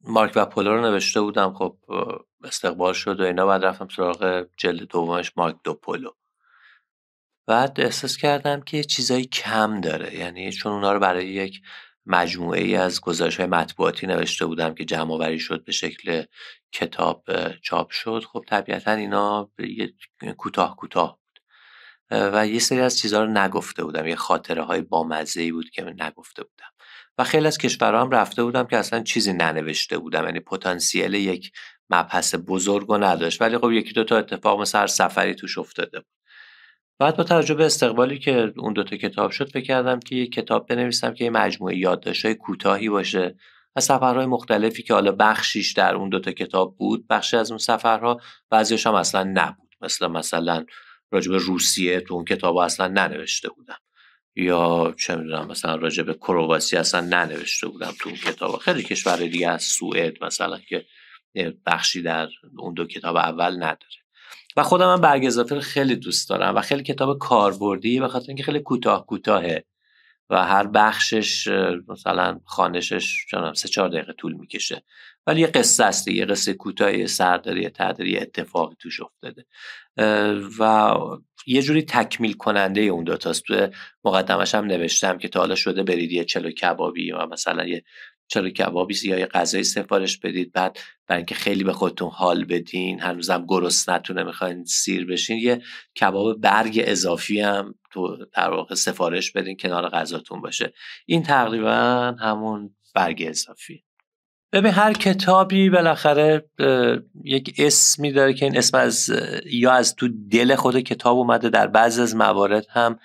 مارک و پولو رو نوشته بودم خب استقبال شد و اینا بعد رفتم سراغ جلد دومش مارک دو پولو بعد احساس کردم که چیزایی کم داره یعنی چون اونا رو برای یک مجموعه ای از گزارش های مطبوعاتی نوشته بودم که جمع آوری شد به شکل کتاب چاپ شد خب طبیعتا اینا کوتاه کوتاه بود و یه سری از چیزها رو نگفته بودم یه خاطره های بامزه بود که نگفته بودم و خیلی از کشورها هم رفته بودم که اصلا چیزی ننوشته بودم یعنی پتانسیل یک مبحث بزرگ و نداشت ولی خب یکی دو تا اتفاق مثل هر سفری توش افتاده بود بعد با توجه به استقبالی که اون دوتا کتاب شد فکر کردم که یک کتاب بنویسم که یه مجموعه یادداشت‌های کوتاهی باشه از سفرهای مختلفی که حالا بخشیش در اون دوتا کتاب بود بخشی از اون سفرها بعضیش هم اصلا نبود مثل مثلا راجب روسیه تو اون کتاب اصلا ننوشته بودم یا چه میدونم مثلا راجع به کرواسی اصلا ننوشته بودم تو اون کتاب خیلی کشور دیگه از سوئد مثلا که بخشی در اون دو کتاب اول نداره و خودم هم برگ اضافه خیلی دوست دارم و خیلی کتاب کاربردی و خاطر اینکه خیلی کوتاه کوتاهه و هر بخشش مثلا خانشش چنم سه چهار دقیقه طول میکشه ولی یه قصه است یه قصه کوتاه سرداری تدری اتفاقی توش افتاده و یه جوری تکمیل کننده اون دوتاست تو مقدمش هم نوشتم که تا حالا شده برید یه چلو کبابی و مثلا یه چلو کبابی یا یه غذای سفارش بدید بعد برای اینکه خیلی به خودتون حال بدین هنوزم گرسنتونه میخواین سیر بشین یه کباب برگ اضافی هم تو در واقع سفارش بدین کنار غذاتون باشه این تقریبا همون برگ اضافی ببین هر کتابی بالاخره یک اسمی داره که این اسم از یا از تو دل خود کتاب اومده در بعض از موارد هم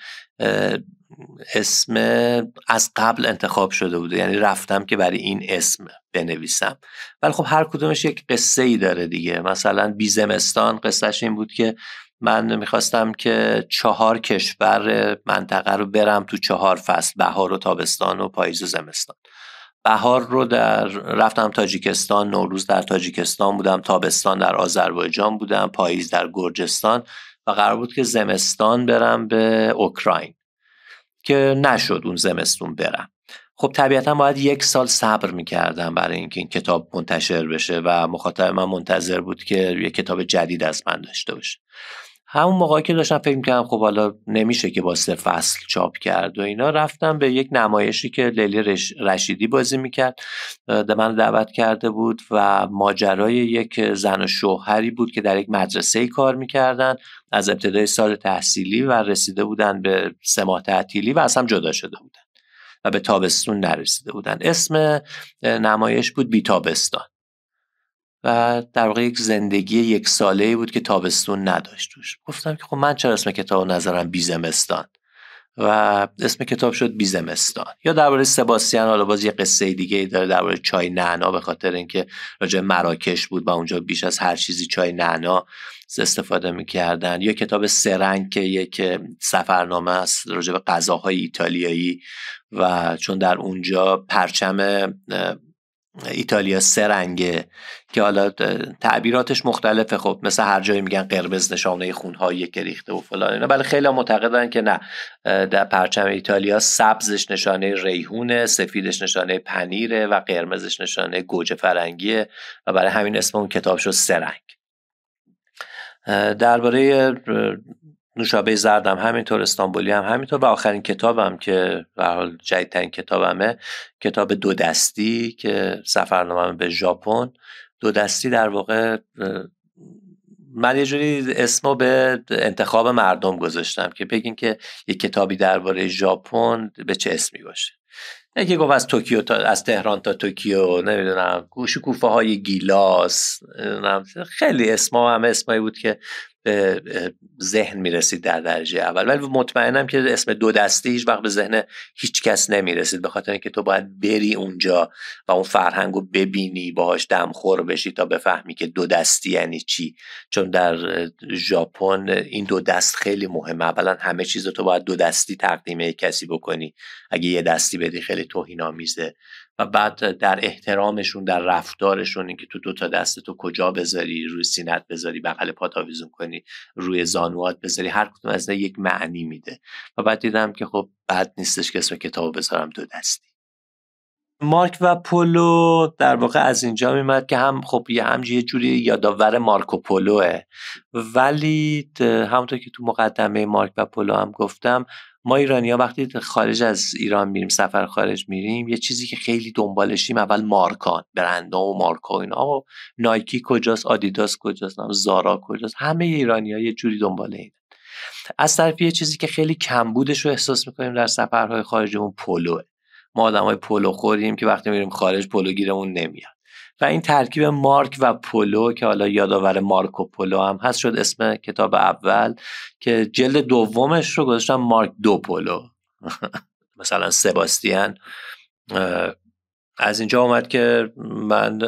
اسم از قبل انتخاب شده بوده یعنی رفتم که برای این اسم بنویسم ولی خب هر کدومش یک قصه ای داره دیگه مثلا بیزمستان قصهش این بود که من میخواستم که چهار کشور منطقه رو برم تو چهار فصل بهار و تابستان و پاییز و زمستان بهار رو در رفتم تاجیکستان نوروز در تاجیکستان بودم تابستان در آذربایجان بودم پاییز در گرجستان و قرار بود که زمستان برم به اوکراین که نشد اون زمستون برم خب طبیعتا باید یک سال صبر میکردم برای اینکه این کتاب منتشر بشه و مخاطب من منتظر بود که یک کتاب جدید از من داشته باشه همون موقعی که داشتم فکر میکردم خب حالا نمیشه که با سه فصل چاپ کرد و اینا رفتم به یک نمایشی که لیلی رشیدی بازی میکرد من دعوت کرده بود و ماجرای یک زن و شوهری بود که در یک مدرسه کار میکردن از ابتدای سال تحصیلی و رسیده بودن به سه ماه تعطیلی و از هم جدا شده بودن و به تابستون نرسیده بودن اسم نمایش بود بیتابستان و در واقع یک زندگی یک ساله بود که تابستون نداشت توش گفتم که خب من چرا اسم کتاب نظرم بیزمستان و اسم کتاب شد بیزمستان یا درباره سباستیان حالا باز یه قصه دیگه داره درباره چای نعنا به خاطر اینکه راجع مراکش بود و اونجا بیش از هر چیزی چای نعنا استفاده میکردن یا کتاب سرنگ که یک سفرنامه است راجع به غذاهای ایتالیایی و چون در اونجا پرچم ایتالیا سرنگه که حالا تعبیراتش مختلفه خب مثل هر جایی میگن قرمز نشانه خونهایی که ریخته و فلان اینا بله خیلی معتقدن که نه در پرچم ایتالیا سبزش نشانه ریحونه سفیدش نشانه پنیره و قرمزش نشانه گوجه فرنگیه و برای همین اسم اون کتاب شد سرنگ درباره نوشابه زردم همینطور استانبولی هم همینطور و آخرین کتابم که به حال جدیدترین کتابمه کتاب دو دستی که سفرنامه به ژاپن دو دستی در واقع من یه جوری اسمو به انتخاب مردم گذاشتم که بگین که یه کتابی درباره ژاپن به چه اسمی باشه یکی گفت از توکیو تا از تهران تا توکیو نمیدونم کوفه های گیلاس نمیدونم خیلی اسما هم اسمایی بود که ذهن میرسید در درجه اول ولی مطمئنم که اسم دو دستی هیچ وقت به ذهن هیچ کس نمیرسید به خاطر اینکه تو باید بری اونجا و اون فرهنگ رو ببینی باهاش دمخور بشی تا بفهمی که دو دستی یعنی چی چون در ژاپن این دو دست خیلی مهمه اولا همه چیز رو تو باید دو دستی تقدیم کسی بکنی اگه یه دستی بدی خیلی توهین آمیزه و بعد در احترامشون در رفتارشون اینکه تو دوتا دست تو کجا بذاری روی سینت بذاری بغل پات آویزون کنی روی زانوات بذاری هر کدوم از یک معنی میده و بعد دیدم که خب بد نیستش که اسم کتابو بذارم دو دستی مارک و پولو در واقع از اینجا میمد که هم خب یه همجی یه جوری یادآور و پولوه ولی همونطور که تو مقدمه مارک و پولو هم گفتم ما ایرانی ها وقتی خارج از ایران میریم سفر خارج میریم یه چیزی که خیلی دنبالشیم اول مارکان برندا و مارکا و اینا نایکی کجاست آدیداس کجاست زارا کجاست همه ایرانی ها یه جوری دنبال این از طرفی یه چیزی که خیلی کمبودش رو احساس میکنیم در سفرهای خارجمون پلوه ما آدمای های پلو خوریم که وقتی میریم خارج پلو گیرمون نمیاد و این ترکیب مارک و پولو که حالا یادآور مارکو پولو هم هست شد اسم کتاب اول که جلد دومش رو گذاشتم مارک دو پولو مثلا سباستیان از اینجا اومد که من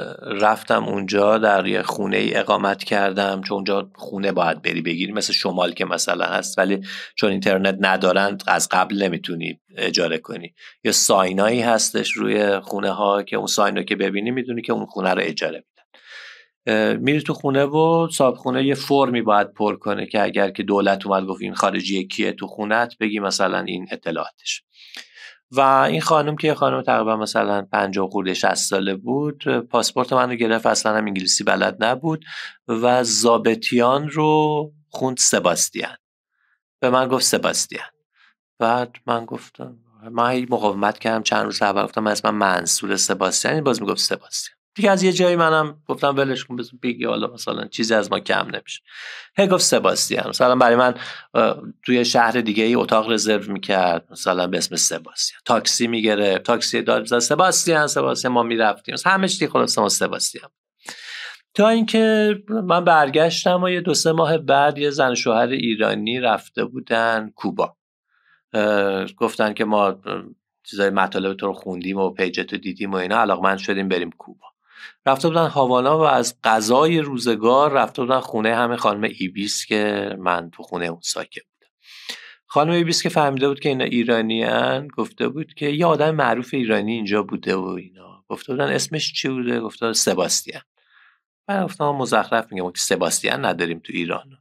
رفتم اونجا در یه خونه ای اقامت کردم چون اونجا خونه باید بری بگیری مثل شمال که مثلا هست ولی چون اینترنت ندارن از قبل نمیتونی اجاره کنی یا ساینایی هستش روی خونه ها که اون ساین که ببینی میدونی که اون خونه رو اجاره میدن میری تو خونه و صاحب خونه یه فرمی باید پر کنه که اگر که دولت اومد گفت این خارجی کیه تو خونت بگی مثلا این اطلاعاتش و این خانم که خانم تقریبا مثلا 50 خورده 60 ساله بود پاسپورت رو گرفت اصلا هم انگلیسی بلد نبود و زابتیان رو خوند سباستیان به من گفت سباستیان بعد من گفتم من مقاومت کردم چند روز اول گفتم من منصور سباستیان باز میگفت سباستیان دیگه از یه جایی منم گفتم ولش کن بزن بگی حالا مثلا چیزی از ما کم نمیشه هی گفت سباستیان مثلا برای من توی شهر دیگه ای اتاق رزرو میکرد مثلا به اسم سباستیان تاکسی میگره تاکسی داد مثلا سباستیان سباستیان ما میرفتیم همه چی خلاص ما سباستیان تا اینکه من برگشتم و یه دو سه ماه بعد یه زن شوهر ایرانی رفته بودن کوبا گفتن که ما چیزای مطالب تو رو خوندیم و پیج دیدیم و اینا علاقمند شدیم بریم کوبا رفته بودن هاوانا و از غذای روزگار رفته بودن خونه همه خانم ایبیس که من تو خونه اون ساکه بودم خانم ایبیس که فهمیده بود که اینا ایرانیان گفته بود که یه آدم معروف ایرانی اینجا بوده و اینا گفته بودن اسمش چی بوده گفته سباستیان من گفتم مزخرف میگم که سباستیان نداریم تو ایران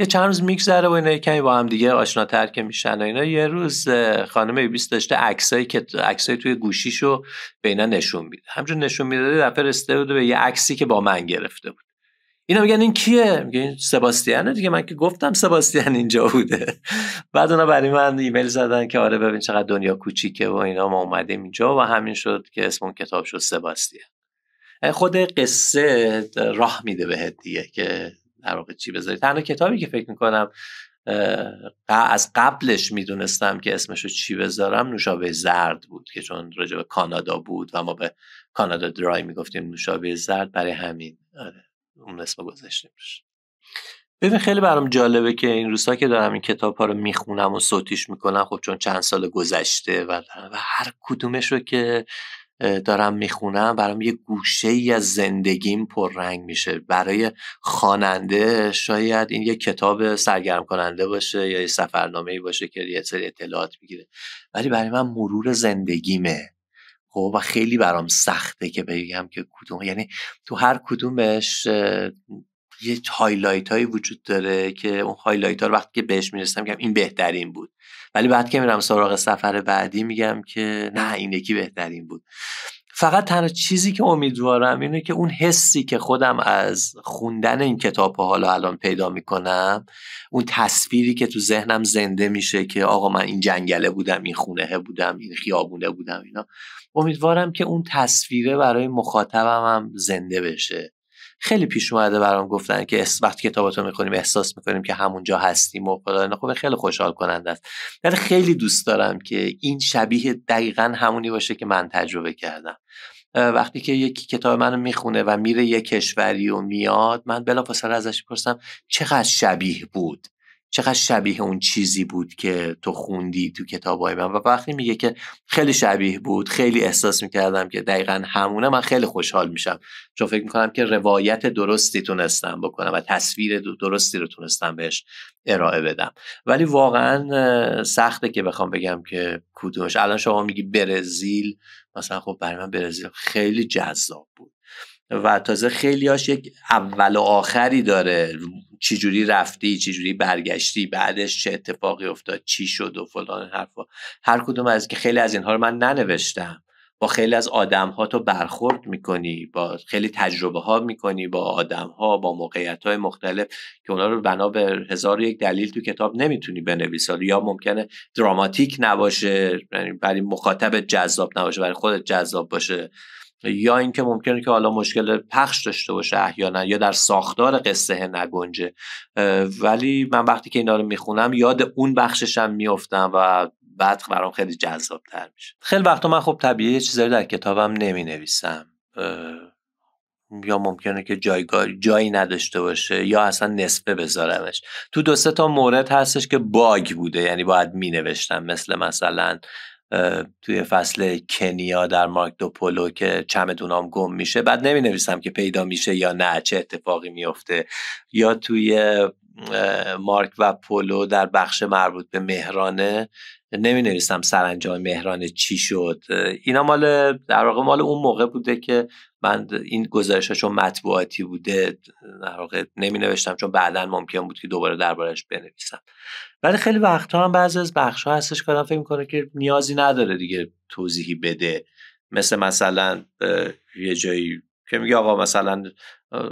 یه چند روز میگذره و اینا کمی با هم دیگه آشناتر که میشن و اینا یه روز خانم بیست داشته عکسایی که عکسای توی گوشیشو به اینا نشون میده همچون نشون میده دفعه رسته بوده به یه عکسی که با من گرفته بود اینا میگن این کیه میگه این سباستیانه دیگه من که گفتم سباستیان اینجا بوده بعد اونا برای من ایمیل زدن که آره ببین چقدر دنیا کوچیکه و اینا ما اومدیم اینجا و همین شد که اسم کتاب شد سباستیان خود قصه راه میده بهت دیگه که در چی بذاری تنها کتابی که فکر میکنم از قبلش میدونستم که اسمش رو چی بذارم نوشابه زرد بود که چون راجع به کانادا بود و ما به کانادا درای میگفتیم نوشابه زرد برای همین آره. اون اسم گذاشتیم ببین خیلی برام جالبه که این روزها که دارم این کتاب ها رو میخونم و صوتیش میکنم خب چون چند سال گذشته و, و هر کدومش رو که دارم میخونم برام یه گوشه ای از زندگیم پررنگ میشه برای خواننده شاید این یه کتاب سرگرم کننده باشه یا یه سفرنامه باشه که یه سری اطلاعات میگیره ولی برای من مرور زندگیمه خب و خیلی برام سخته که بگم که کدوم یعنی تو هر کدومش یه هایلایت هایی وجود داره که اون هایلایت ها رو وقتی که بهش میرسم میگم این بهترین بود ولی بعد که میرم سراغ سفر بعدی میگم که نه این یکی بهترین بود فقط تنها چیزی که امیدوارم اینه که اون حسی که خودم از خوندن این کتاب ها حالا الان پیدا میکنم اون تصویری که تو ذهنم زنده میشه که آقا من این جنگله بودم این خونه بودم این خیابونه بودم اینا امیدوارم که اون تصویره برای مخاطبم هم زنده بشه خیلی پیش اومده برام گفتن که وقتی کتاباتو میخونیم احساس میکنیم که همونجا هستیم و فلان خب خیلی خوشحال کننده است من خیلی دوست دارم که این شبیه دقیقا همونی باشه که من تجربه کردم وقتی که یکی کتاب منو میخونه و میره یه کشوری و میاد من بلافاصله ازش میپرسم چقدر شبیه بود چقدر شبیه اون چیزی بود که تو خوندی تو کتابای من و وقتی میگه که خیلی شبیه بود خیلی احساس میکردم که دقیقا همونه من خیلی خوشحال میشم چون فکر میکنم که روایت درستی تونستم بکنم و تصویر درستی رو تونستم بهش ارائه بدم ولی واقعا سخته که بخوام بگم که کدومش الان شما میگی برزیل مثلا خب برای من برزیل خیلی جذاب بود و تازه هاش یک اول و آخری داره چجوری رفتی چجوری برگشتی بعدش چه اتفاقی افتاد چی شد و فلان حرفا هر کدوم از که خیلی از اینها رو من ننوشتم با خیلی از آدم ها تو برخورد میکنی با خیلی تجربه ها میکنی با آدم ها با موقعیت های مختلف که اونا رو بنا به هزار یک دلیل تو کتاب نمیتونی بنویسی یا ممکنه دراماتیک نباشه یعنی برای مخاطب جذاب نباشه برای خودت جذاب باشه یا اینکه ممکنه که حالا مشکل پخش داشته باشه احیانا یا در ساختار قصه نگنجه ولی من وقتی که اینا رو میخونم یاد اون بخششم میافتم و بعد برام خیلی جذاب تر میشه خیلی وقتا من خب طبیعی چیزایی در کتابم نمی نویسم یا ممکنه که جایگاه جایی نداشته باشه یا اصلا نصفه بذارمش تو دو سه تا مورد هستش که باگ بوده یعنی باید مینوشتم مثل مثلا توی فصل کنیا در مارک پولو که چمدونام گم میشه بعد نمی نویسم که پیدا میشه یا نه چه اتفاقی میفته یا توی مارک و پولو در بخش مربوط به مهرانه نمی نویسم سرانجام مهرانه چی شد اینا مال در واقع مال اون موقع بوده که من این گزارش چون مطبوعاتی بوده در نمی نوشتم چون بعدا ممکن بود که دوباره دربارش بنویسم ولی خیلی وقتها هم بعضی از بخش ها هستش که آدم فکر میکنه که نیازی نداره دیگه توضیحی بده مثل مثلا یه جایی که میگه آقا مثلا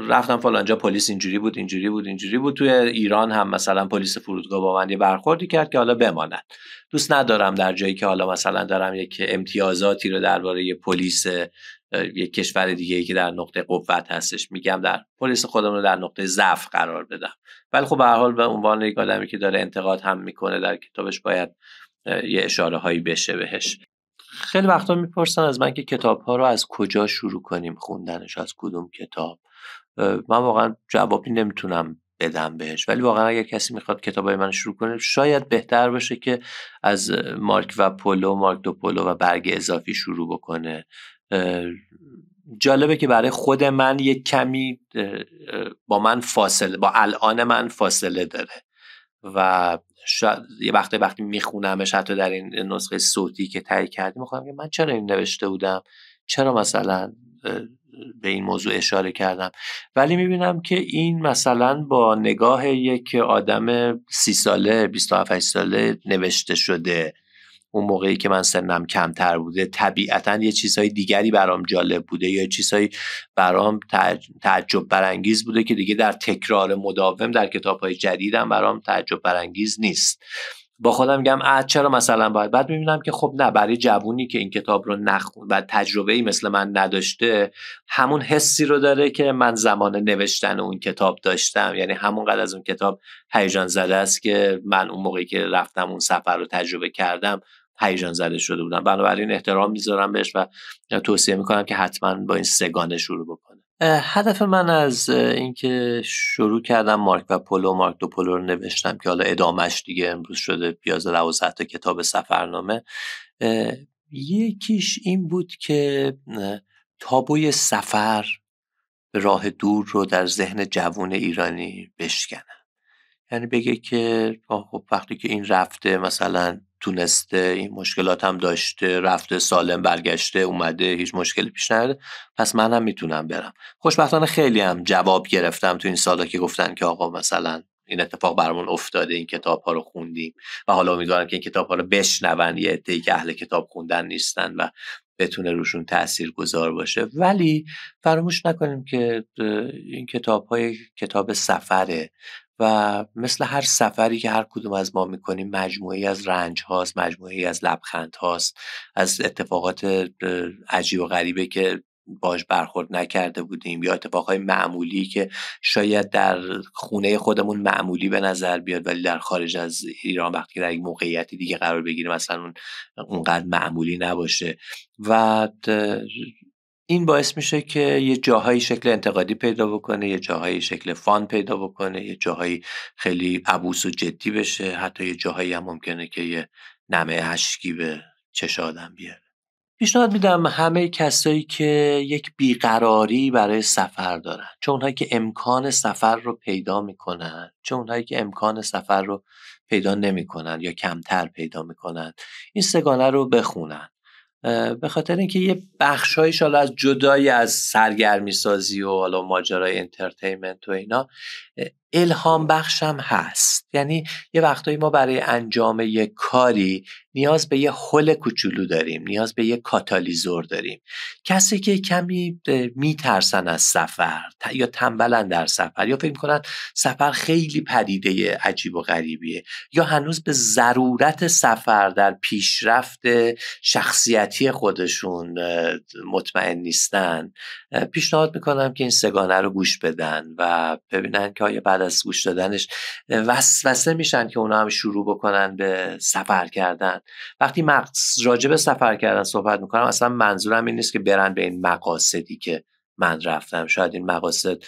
رفتم فلانجا پلیس اینجوری بود اینجوری بود اینجوری بود توی ایران هم مثلا پلیس فرودگاه با من یه برخوردی کرد که حالا بماند دوست ندارم در جایی که حالا مثلا دارم یک امتیازاتی رو درباره پلیس یک کشور دیگه ای که در نقطه قوت هستش میگم در پلیس خودم رو در نقطه ضعف قرار بدم ولی خب به حال به عنوان یک آدمی که داره انتقاد هم میکنه در کتابش باید یه اشاره هایی بشه بهش خیلی وقتا میپرسن از من که کتاب ها رو از کجا شروع کنیم خوندنش از کدوم کتاب من واقعا جوابی نمیتونم بدم بهش ولی واقعا اگر کسی میخواد کتابای من شروع کنه شاید بهتر باشه که از مارک و پولو مارک دو پولو و برگ اضافی شروع بکنه جالبه که برای خود من یک کمی با من فاصله با الان من فاصله داره و یه وقت وقتی میخونمش حتی در این نسخه صوتی که تهیه کردیم میخوام که من چرا این نوشته بودم چرا مثلا به این موضوع اشاره کردم ولی میبینم که این مثلا با نگاه یک آدم سی ساله 27 ساله نوشته شده اون موقعی که من سنم کمتر بوده طبیعتا یه چیزهای دیگری برام جالب بوده یا چیزهایی برام تعجب برانگیز بوده که دیگه در تکرار مداوم در کتابهای جدیدم برام تعجب برانگیز نیست با خودم میگم اه چرا مثلا باید بعد میبینم که خب نه برای جوونی که این کتاب رو نخون و تجربه ای مثل من نداشته همون حسی رو داره که من زمان نوشتن اون کتاب داشتم یعنی همونقدر از اون کتاب هیجان زده است که من اون موقعی که رفتم اون سفر رو تجربه کردم هیجان زده شده بودن بنابراین احترام میذارم بهش و توصیه میکنم که حتما با این سگانه شروع بکنه هدف من از اینکه شروع کردم مارک و پولو مارک دو پولو رو نوشتم که حالا ادامهش دیگه امروز شده پیاز دوازده تا کتاب سفرنامه یکیش این بود که تابوی سفر به راه دور رو در ذهن جوون ایرانی بشکنم یعنی بگه که خب وقتی که این رفته مثلا تونسته این مشکلات هم داشته رفته سالم برگشته اومده هیچ مشکلی پیش نرده پس منم میتونم برم خوشبختانه خیلی هم جواب گرفتم تو این سالا که گفتن که آقا مثلا این اتفاق برامون افتاده این کتاب ها رو خوندیم و حالا امیدوارم که این کتاب ها رو بشنون یه عده که اهل کتاب خوندن نیستن و بتونه روشون تأثیر گذار باشه ولی فراموش نکنیم که این کتاب های کتاب سفره و مثل هر سفری که هر کدوم از ما میکنیم مجموعی از رنج هاست مجموعی از لبخند هاست از اتفاقات عجیب و غریبه که باش برخورد نکرده بودیم یا اتفاقهای معمولی که شاید در خونه خودمون معمولی به نظر بیاد ولی در خارج از ایران وقتی که در یک موقعیتی دیگه قرار بگیریم مثلا اونقدر معمولی نباشه و این باعث میشه که یه جاهایی شکل انتقادی پیدا بکنه یه جاهایی شکل فان پیدا بکنه یه جاهایی خیلی عبوس و جدی بشه حتی یه جاهایی هم ممکنه که یه نمه اشکی به چش آدم بیاره پیشنهاد میدم همه کسایی که یک بیقراری برای سفر دارن چه اونهایی که امکان سفر رو پیدا میکنن چه اونهایی که امکان سفر رو پیدا نمیکنن یا کمتر پیدا میکنن این سگانه رو بخونن به خاطر اینکه یه بخشایش حالا از جدای از سرگرمی سازی و حالا ماجرای انترتینمنت و اینا الهام بخشم هست یعنی یه وقتایی ما برای انجام یه کاری نیاز به یه حل کوچولو داریم نیاز به یه کاتالیزور داریم کسی که کمی میترسن از سفر یا تنبلن در سفر یا فکر میکنن سفر خیلی پدیده عجیب و غریبیه یا هنوز به ضرورت سفر در پیشرفت شخصیتی خودشون مطمئن نیستن پیشنهاد میکنم که این سگانه رو گوش بدن و ببینن که آیا بعد از گوش دادنش وسوسه میشن که اونا هم شروع بکنن به سفر کردن وقتی مقص راجب سفر کردن صحبت میکنم اصلا منظورم این نیست که برن به این مقاصدی که من رفتم شاید این مقاصد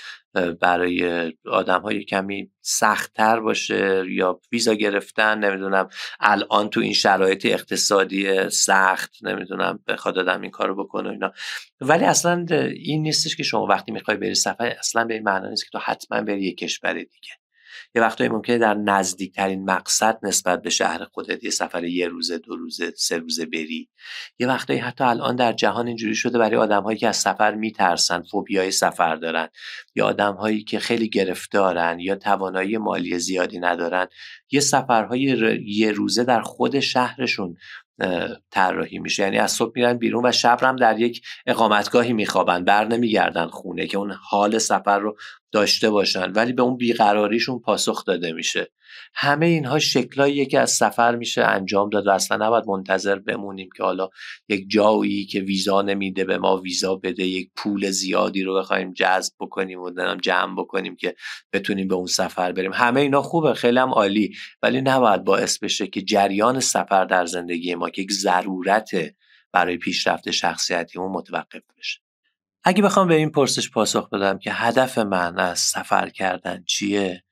برای آدم های کمی سختتر باشه یا ویزا گرفتن نمیدونم الان تو این شرایط اقتصادی سخت نمیدونم بخواد آدم این کارو بکنه اینا ولی اصلا این نیستش که شما وقتی میخوای بری سفر اصلا به این معنی نیست که تو حتما بری یه کشور دیگه یه وقتایی ممکنه در نزدیکترین مقصد نسبت به شهر خودت یه سفر یه روزه دو روزه سه روزه بری یه وقتایی حتی الان در جهان اینجوری شده برای آدمهایی که از سفر میترسن فوبیای سفر دارن یا آدمهایی که خیلی گرفتارن یا توانایی مالی زیادی ندارن یه سفرهای یه روزه در خود شهرشون طراحی میشه یعنی از صبح میرن بیرون و شب هم در یک اقامتگاهی میخوابن بر نمیگردن خونه که اون حال سفر رو داشته باشن ولی به اون بیقراریشون پاسخ داده میشه همه اینها شکلایی که از سفر میشه انجام داد و اصلا نباید منتظر بمونیم که حالا یک جایی که ویزا نمیده به ما ویزا بده یک پول زیادی رو بخوایم جذب بکنیم و جمع بکنیم که بتونیم به اون سفر بریم همه اینا خوبه خیلی هم عالی ولی نباید باعث بشه که جریان سفر در زندگی ما که یک ضرورت برای پیشرفت شخصیتی اون متوقف بشه اگه بخوام به این پرسش پاسخ بدم که هدف من از سفر کردن چیه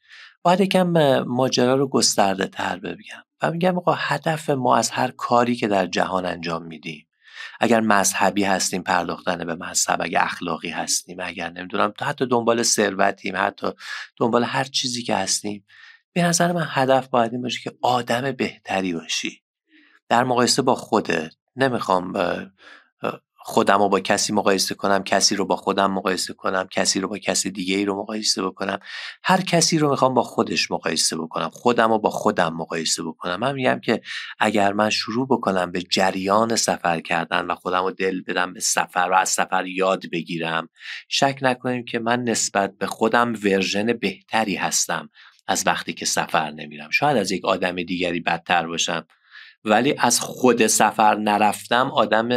باید یکم ماجرا رو گسترده تر بگم و میگم آقا هدف ما از هر کاری که در جهان انجام میدیم اگر مذهبی هستیم پرداختن به مذهب اگر اخلاقی هستیم اگر نمیدونم حتی دنبال ثروتیم حتی دنبال هر چیزی که هستیم به نظر من هدف باید این باشه که آدم بهتری باشی در مقایسه با خوده نمیخوام خودم رو با کسی مقایسه کنم کسی رو با خودم مقایسه کنم کسی رو با کسی دیگه ای رو مقایسه بکنم هر کسی رو میخوام با خودش مقایسه بکنم خودم رو با خودم مقایسه بکنم من میگم که اگر من شروع بکنم به جریان سفر کردن و خودم رو دل بدم به سفر و از سفر یاد بگیرم شک نکنیم که من نسبت به خودم ورژن بهتری هستم از وقتی که سفر نمیرم شاید از یک آدم دیگری بدتر باشم ولی از خود سفر نرفتم آدم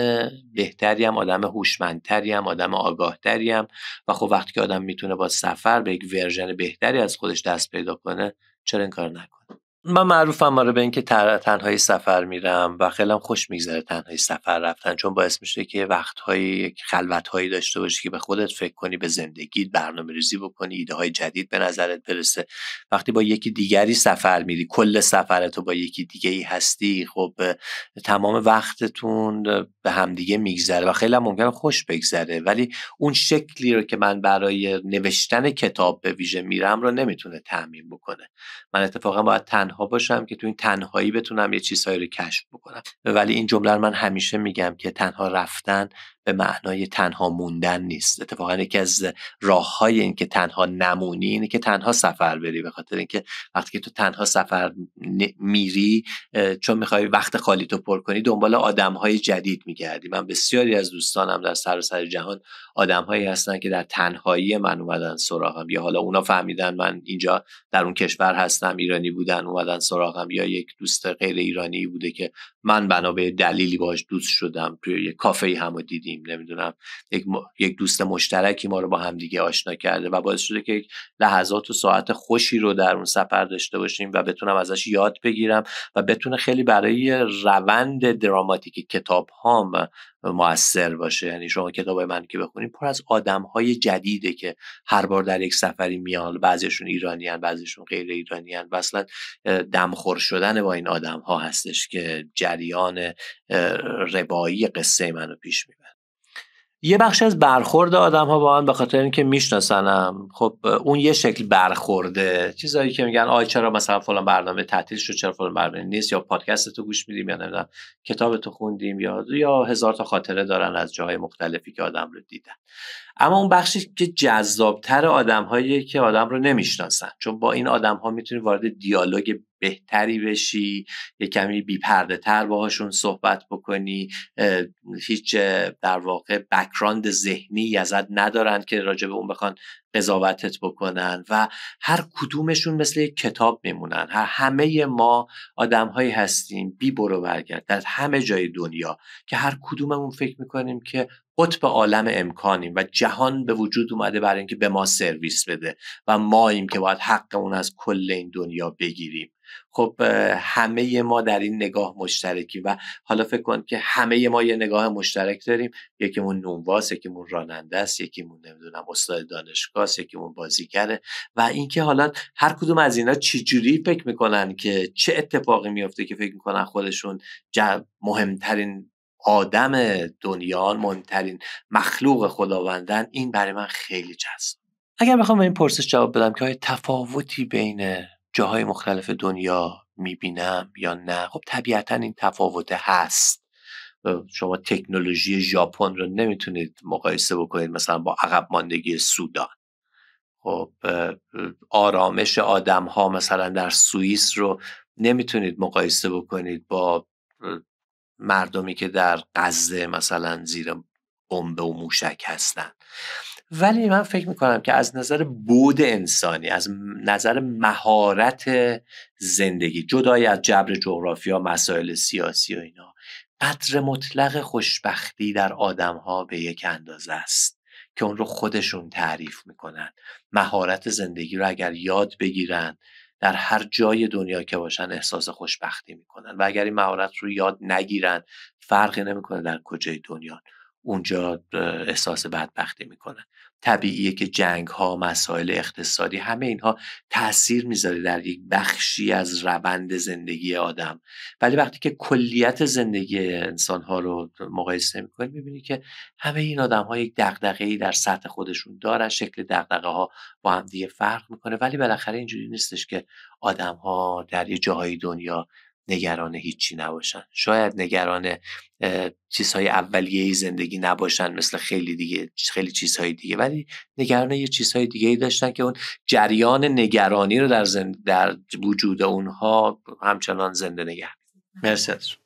بهتریم آدم هوشمندتریم آدم آگاهتریم و خب وقتی که آدم میتونه با سفر به یک ورژن بهتری از خودش دست پیدا کنه چرا این کار نکنه من معروفم آره به اینکه تنهایی سفر میرم و خیلی خوش میگذره تنهایی سفر رفتن چون باعث میشه که وقتهایی خلوتهایی داشته باشی که به خودت فکر کنی به زندگیت برنامه ریزی بکنی ایده های جدید به نظرت برسه وقتی با یکی دیگری سفر میری کل سفرتو با یکی دیگه ای هستی خب تمام وقتتون به همدیگه میگذره و خیلی ممکنه خوش بگذره ولی اون شکلی رو که من برای نوشتن کتاب به ویژه میرم رو نمیتونه تعمین بکنه من اتفاقا باید تنها باشم که تو این تنهایی بتونم یه چیزهایی رو کشف بکنم ولی این جمله من همیشه میگم که تنها رفتن به معنای تنها موندن نیست اتفاقا یکی از راه های این که تنها نمونی اینه که تنها سفر بری به خاطر اینکه وقتی که تو تنها سفر میری چون میخوای وقت خالی تو پر کنی دنبال آدم های جدید میگردی من بسیاری از دوستانم در سراسر سر جهان آدم هایی هستن که در تنهایی من اومدن سراغم یا حالا اونا فهمیدن من اینجا در اون کشور هستم ایرانی بودن اومدن سراغم یا یک دوست غیر ایرانی بوده که من بنا به دلیلی باش دوست شدم توی یه کافه ای همو دیدیم نمیدونم یک, یک دوست مشترکی ما رو با هم دیگه آشنا کرده و باعث شده که یک لحظات و ساعت خوشی رو در اون سفر داشته باشیم و بتونم ازش یاد بگیرم و بتونه خیلی برای روند دراماتیک کتاب هام موثر باشه یعنی شما کتاب من که بخونید پر از آدم های جدیده که هر بار در یک سفری میان بعضیشون ایرانیان بعضیشون غیر ایرانیان اصلا دمخور شدن با این آدم ها هستش که جریان ربایی قصه منو پیش میبرد یه بخش از برخورد آدم ها با من به خاطر اینکه میشناسنم خب اون یه شکل برخورده چیزایی که میگن آی چرا مثلا فلان برنامه تعطیل شد چرا فلان برنامه نیست یا پادکست تو گوش میدیم یا نمیدونم کتاب تو خوندیم یا یا هزار تا خاطره دارن از جاهای مختلفی که آدم رو دیدن اما اون بخشی که جذابتر آدم هایی که آدم رو نمیشناسن چون با این آدم ها میتونی وارد دیالوگ بهتری بشی یه کمی بیپرده تر باهاشون صحبت بکنی هیچ در واقع بکراند ذهنی ازت ندارن که راجع به اون بخوان قضاوتت بکنن و هر کدومشون مثل یک کتاب میمونن هر همه ما هایی هستیم بی برو برگرد در همه جای دنیا که هر کدوممون فکر میکنیم که قطب عالم امکانیم و جهان به وجود اومده برای اینکه به ما سرویس بده و ماییم که باید حقمون از کل این دنیا بگیریم خب همه ما در این نگاه مشترکی و حالا فکر کن که همه ما یه نگاه مشترک داریم یکیمون نونواس یکیمون راننده است یکیمون نمیدونم استاد دانشگاه است یکیمون بازیگره و اینکه حالا هر کدوم از اینا جوری فکر میکنن که چه اتفاقی میافته که فکر میکنن خودشون مهمترین آدم دنیا مهمترین مخلوق خداوندن این برای من خیلی جذاب اگر بخوام به این پرسش جواب بدم که تفاوتی بین جاهای مختلف دنیا میبینم یا نه خب طبیعتا این تفاوته هست شما تکنولوژی ژاپن رو نمیتونید مقایسه بکنید مثلا با عقب ماندگی سودان خب آرامش آدم ها مثلا در سوئیس رو نمیتونید مقایسه بکنید با مردمی که در غزه مثلا زیر بمب و موشک هستند. ولی من فکر میکنم که از نظر بود انسانی از نظر مهارت زندگی جدای از جبر جغرافیا مسائل سیاسی و اینا قدر مطلق خوشبختی در آدم ها به یک اندازه است که اون رو خودشون تعریف میکنن مهارت زندگی رو اگر یاد بگیرن در هر جای دنیا که باشن احساس خوشبختی میکنن و اگر این مهارت رو یاد نگیرن فرقی نمیکنه در کجای دنیا اونجا احساس بدبختی میکنن طبیعیه که جنگ ها مسائل اقتصادی همه اینها تاثیر میذاره در یک بخشی از روند زندگی آدم ولی وقتی که کلیت زندگی انسان ها رو مقایسه میکنی میبینی که همه این آدم ها یک دغدغه ای در سطح خودشون دارن شکل دغدغه ها با هم دیگه فرق میکنه ولی بالاخره اینجوری نیستش که آدم ها در یه جاهای دنیا نگران هیچی نباشن شاید نگران چیزهای اولیه زندگی نباشن مثل خیلی دیگه خیلی چیزهای دیگه ولی نگران یه چیزهای دیگه داشتن که اون جریان نگرانی رو در, زند... در وجود اونها همچنان زنده نگه مرسی